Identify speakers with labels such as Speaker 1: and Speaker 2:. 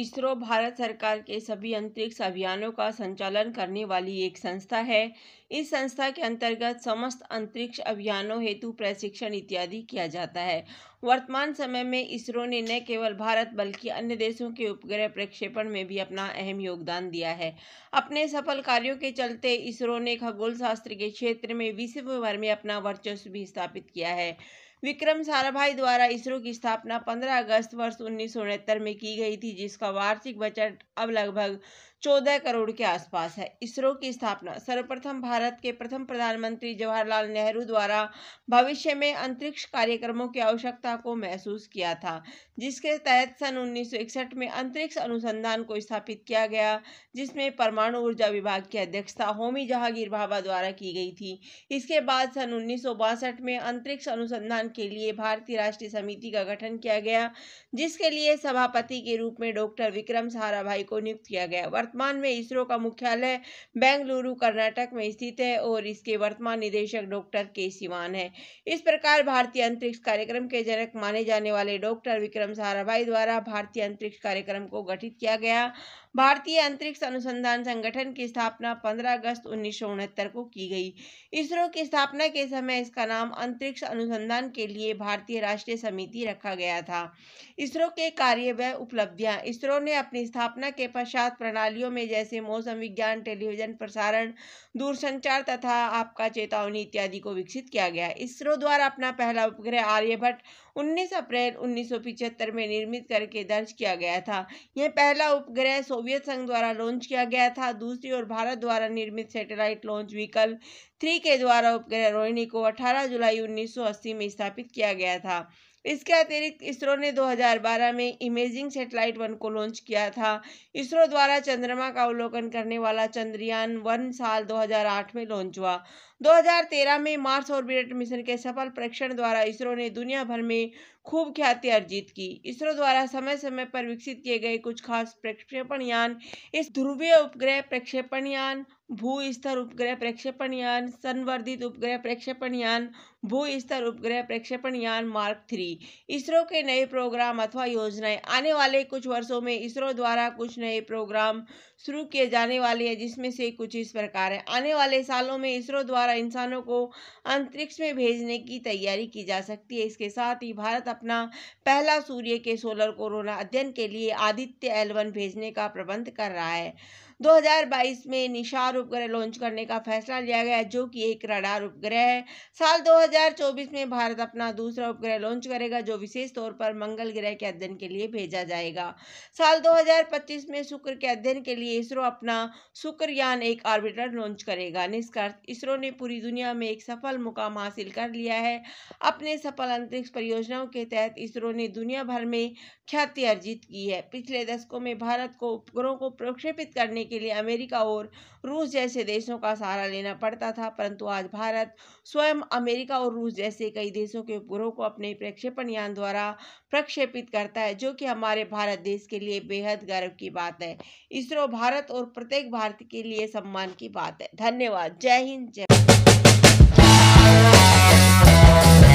Speaker 1: इसरो भारत सरकार के सभी अंतरिक्ष अभियानों का संचालन करने वाली एक संस्था है इस संस्था के अंतर्गत समस्त अंतरिक्ष अभियानों हेतु प्रशिक्षण इत्यादि किया जाता है वर्तमान समय में इसरो ने न केवल भारत बल्कि अन्य देशों के उपग्रह प्रक्षेपण में भी अपना अहम योगदान दिया है अपने सफल कार्यों के चलते इसरो ने खगोल शास्त्र के क्षेत्र में विश्व भर में अपना वर्चस्व भी स्थापित किया है विक्रम साराभाई द्वारा इसरो की स्थापना 15 अगस्त वर्ष उन्नीस में की गई थी जिसका वार्षिक बजट अब लगभग चौदह करोड़ के आसपास है इसरो की स्थापना सर्वप्रथम भारत के प्रथम प्रधानमंत्री जवाहरलाल नेहरू द्वारा भविष्य में अंतरिक्ष कार्यक्रमों की आवश्यकता को महसूस किया था जिसके तहत सन 1961 में अंतरिक्ष अनुसंधान को स्थापित किया गया जिसमें परमाणु ऊर्जा विभाग की अध्यक्षता होमी जहांगीर भाभा द्वारा की गई थी इसके बाद सन उन्नीस में अंतरिक्ष अनुसंधान के लिए भारतीय राष्ट्रीय समिति का गठन किया गया जिसके लिए सभापति के रूप में डॉक्टर विक्रम सहारा को नियुक्त किया गया वर्तमान में इसरो का मुख्यालय बेंगलुरु कर्नाटक में स्थित है और इसके वर्तमान निदेशक डॉक्टर के सिवान है इस प्रकार भारतीय अंतरिक्ष कार्यक्रम के जनक माने जाने वाले डॉक्टर विक्रम साराभाई द्वारा भारतीय अंतरिक्ष कार्यक्रम को गठित किया गया भारतीय अंतरिक्ष अनुसंधान संगठन की स्थापना 15 अगस्त उन्नीस को की गई इसरो की स्थापना के समय इसका नाम अंतरिक्ष अनुसंधान के लिए भारतीय राष्ट्रीय समिति रखा गया था इसरो के कार्य व उपलब्धियां इसरो ने अपनी स्थापना के पश्चात प्रणालियों में जैसे मौसम विज्ञान टेलीविजन प्रसारण दूरसंचार तथा आपका चेतावनी इत्यादि को विकसित किया गया इसरो द्वारा अपना पहला उपग्रह आर्यभट्ट उन्नीस अप्रैल उन्नीस में निर्मित करके दर्ज किया गया था यह पहला उपग्रह सोवियत संघ द्वारा लॉन्च किया गया था दूसरी ओर भारत द्वारा निर्मित सैटेलाइट लॉन्च व्हीकल थ्री के द्वारा उपग्रह रोहिणी को 18 जुलाई 1980 में स्थापित किया गया था इसके अतिरिक्त इसरो ने 2012 में इमेजिंग सेटेलाइट वन को लॉन्च किया था इसरो द्वारा चंद्रमा का अवलोकन करने वाला चंद्रयान वन साल 2008 में लॉन्च हुआ 2013 में मार्स ऑर्बिट मिशन के सफल परीक्षण द्वारा इसरो ने दुनिया भर में खूब ख्याति अर्जित की इसरो द्वारा समय समय पर विकसित किए गए कुछ खास प्रक्षेपण यान इस ध्रुवीय उपग्रह प्रक्षेपण यान भू स्तर उपग्रह प्रक्षेपण यान संवर्धित उपग्रह प्रक्षेपण यान भू स्तर उपग्रह प्रक्षेपण यान मार्क थ्री इसरो के नए प्रोग्राम अथवा योजनाएं आने वाले कुछ वर्षों में इसरो द्वारा कुछ नए प्रोग्राम शुरू किए जाने वाले हैं जिसमें से कुछ इस प्रकार है आने वाले सालों में इसरो द्वारा इंसानों को अंतरिक्ष में भेजने की तैयारी की जा सकती है इसके साथ ही भारत अपना पहला सूर्य के सोलर कोरोना अध्ययन के लिए आदित्य एलवन भेजने का प्रबंध कर रहा है 2022 में निशार उपग्रह लॉन्च करने का फैसला लिया गया जो कि एक रडार उपग्रह है साल 2024 में भारत अपना दूसरा उपग्रह लॉन्च करेगा जो विशेष तौर पर मंगल ग्रह के अध्ययन के लिए भेजा जाएगा साल 2025 में शुक्र के अध्ययन के लिए इसरो अपना शुक्रयान एक ऑर्बिटर लॉन्च करेगा निष्कर्ष इसरो ने पूरी दुनिया में एक सफल मुकाम हासिल कर लिया है अपने सफल अंतरिक्ष परियोजनाओं के तहत इसरो ने दुनिया भर में ख्याति अर्जित की है पिछले दशकों में भारत को उपग्रहों को प्रक्षेपित करने के लिए अमेरिका और रूस जैसे देशों का सहारा लेना पड़ता था परंतु आज भारत स्वयं अमेरिका और रूस जैसे कई देशों के उपग्रहों को अपने प्रक्षेपण यान द्वारा प्रक्षेपित करता है जो कि हमारे भारत देश के लिए बेहद गर्व की बात है इसरो भारत और प्रत्येक भारतीय के लिए सम्मान की बात है धन्यवाद जय हिंद जय